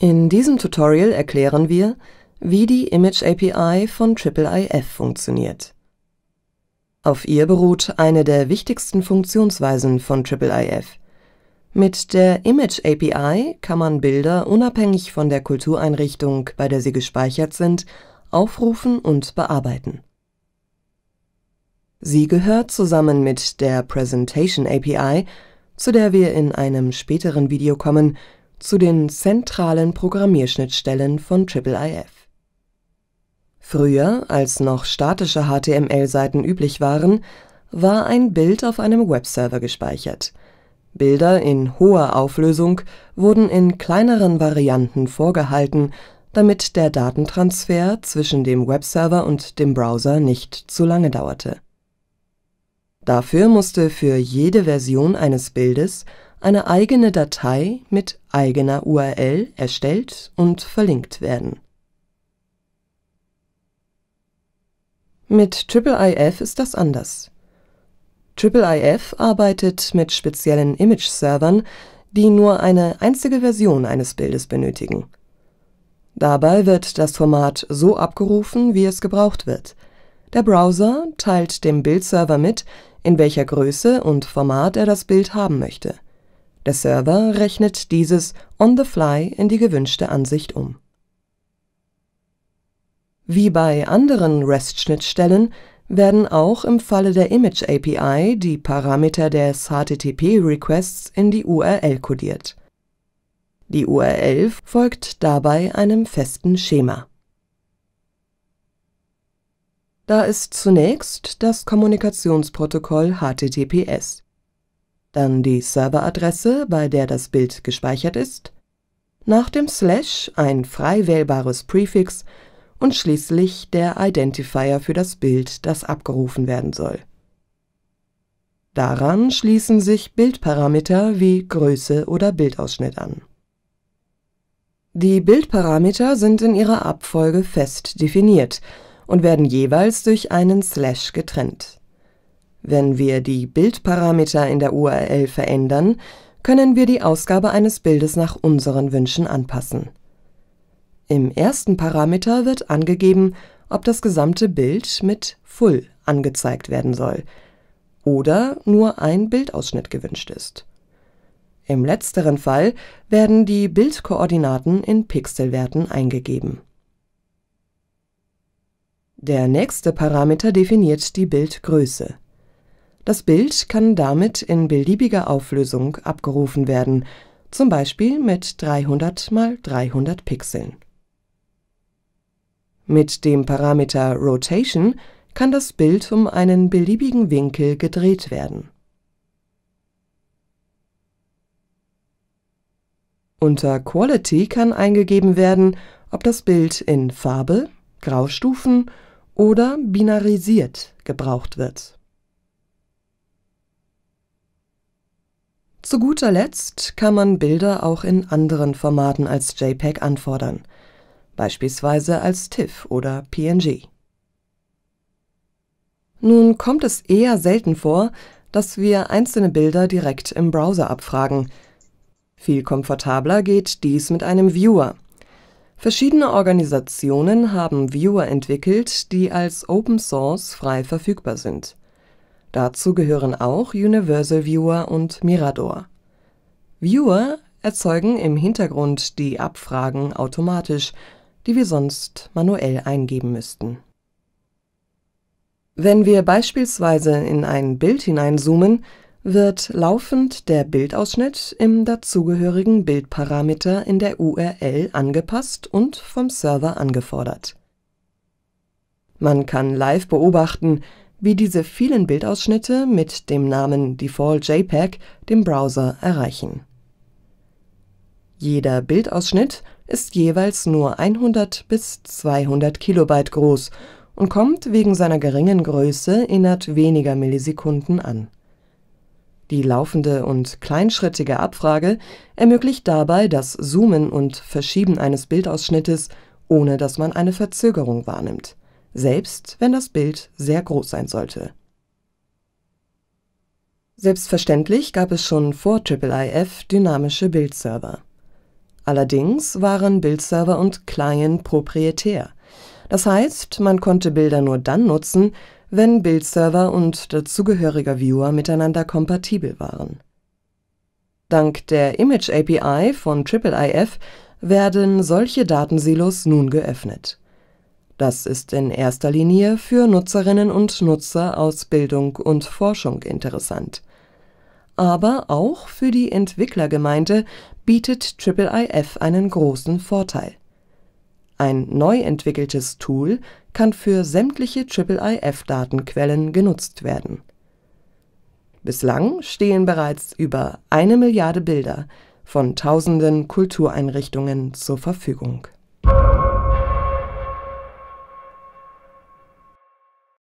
In diesem Tutorial erklären wir, wie die Image API von IIIF funktioniert. Auf ihr beruht eine der wichtigsten Funktionsweisen von IIIF. Mit der Image API kann man Bilder unabhängig von der Kultureinrichtung, bei der sie gespeichert sind, aufrufen und bearbeiten. Sie gehört zusammen mit der Presentation API, zu der wir in einem späteren Video kommen, zu den zentralen Programmierschnittstellen von IIIF. Früher, als noch statische HTML-Seiten üblich waren, war ein Bild auf einem Webserver gespeichert. Bilder in hoher Auflösung wurden in kleineren Varianten vorgehalten, damit der Datentransfer zwischen dem Webserver und dem Browser nicht zu lange dauerte. Dafür musste für jede Version eines Bildes eine eigene Datei mit eigener URL erstellt und verlinkt werden. Mit IIIF ist das anders. IIIF arbeitet mit speziellen Image-Servern, die nur eine einzige Version eines Bildes benötigen. Dabei wird das Format so abgerufen, wie es gebraucht wird. Der Browser teilt dem Bildserver mit, in welcher Größe und Format er das Bild haben möchte. Der Server rechnet dieses on the fly in die gewünschte Ansicht um. Wie bei anderen REST-Schnittstellen werden auch im Falle der Image API die Parameter des HTTP-Requests in die URL kodiert. Die URL folgt dabei einem festen Schema. Da ist zunächst das Kommunikationsprotokoll HTTPS dann die Serveradresse, bei der das Bild gespeichert ist, nach dem Slash ein frei wählbares Prefix und schließlich der Identifier für das Bild, das abgerufen werden soll. Daran schließen sich Bildparameter wie Größe oder Bildausschnitt an. Die Bildparameter sind in ihrer Abfolge fest definiert und werden jeweils durch einen Slash getrennt wenn wir die Bildparameter in der URL verändern, können wir die Ausgabe eines Bildes nach unseren Wünschen anpassen. Im ersten Parameter wird angegeben, ob das gesamte Bild mit Full angezeigt werden soll oder nur ein Bildausschnitt gewünscht ist. Im letzteren Fall werden die Bildkoordinaten in Pixelwerten eingegeben. Der nächste Parameter definiert die Bildgröße. Das Bild kann damit in beliebiger Auflösung abgerufen werden, zum Beispiel mit 300 x 300 Pixeln. Mit dem Parameter Rotation kann das Bild um einen beliebigen Winkel gedreht werden. Unter Quality kann eingegeben werden, ob das Bild in Farbe, Graustufen oder binarisiert gebraucht wird Zu guter Letzt kann man Bilder auch in anderen Formaten als JPEG anfordern, beispielsweise als TIFF oder PNG. Nun kommt es eher selten vor, dass wir einzelne Bilder direkt im Browser abfragen. Viel komfortabler geht dies mit einem Viewer. Verschiedene Organisationen haben Viewer entwickelt, die als Open Source frei verfügbar sind. Dazu gehören auch Universal Viewer und Mirador. Viewer erzeugen im Hintergrund die Abfragen automatisch, die wir sonst manuell eingeben müssten. Wenn wir beispielsweise in ein Bild hineinzoomen, wird laufend der Bildausschnitt im dazugehörigen Bildparameter in der URL angepasst und vom Server angefordert. Man kann live beobachten, wie diese vielen Bildausschnitte mit dem Namen Default JPEG dem Browser erreichen. Jeder Bildausschnitt ist jeweils nur 100 bis 200 Kilobyte groß und kommt wegen seiner geringen Größe innerhalb weniger Millisekunden an. Die laufende und kleinschrittige Abfrage ermöglicht dabei das Zoomen und Verschieben eines Bildausschnittes, ohne dass man eine Verzögerung wahrnimmt selbst wenn das Bild sehr groß sein sollte. Selbstverständlich gab es schon vor IIIF dynamische Bildserver. Allerdings waren Bildserver und Client proprietär. Das heißt, man konnte Bilder nur dann nutzen, wenn Bildserver und dazugehöriger Viewer miteinander kompatibel waren. Dank der Image API von IIIF werden solche Datensilos nun geöffnet. Das ist in erster Linie für Nutzerinnen und Nutzer aus Bildung und Forschung interessant. Aber auch für die Entwicklergemeinde bietet IIIF einen großen Vorteil. Ein neu entwickeltes Tool kann für sämtliche IIIF-Datenquellen genutzt werden. Bislang stehen bereits über eine Milliarde Bilder von tausenden Kultureinrichtungen zur Verfügung.